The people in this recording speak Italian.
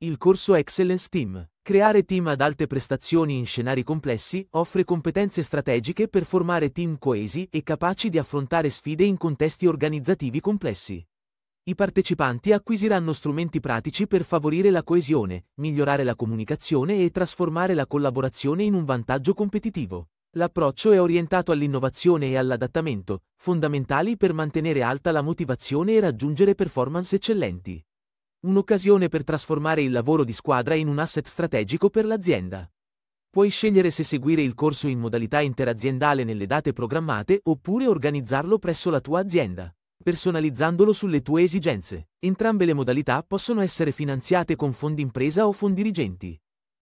Il corso Excellence Team. Creare team ad alte prestazioni in scenari complessi offre competenze strategiche per formare team coesi e capaci di affrontare sfide in contesti organizzativi complessi. I partecipanti acquisiranno strumenti pratici per favorire la coesione, migliorare la comunicazione e trasformare la collaborazione in un vantaggio competitivo. L'approccio è orientato all'innovazione e all'adattamento, fondamentali per mantenere alta la motivazione e raggiungere performance eccellenti. Un'occasione per trasformare il lavoro di squadra in un asset strategico per l'azienda. Puoi scegliere se seguire il corso in modalità interaziendale nelle date programmate oppure organizzarlo presso la tua azienda, personalizzandolo sulle tue esigenze. Entrambe le modalità possono essere finanziate con fondi impresa o fondi dirigenti.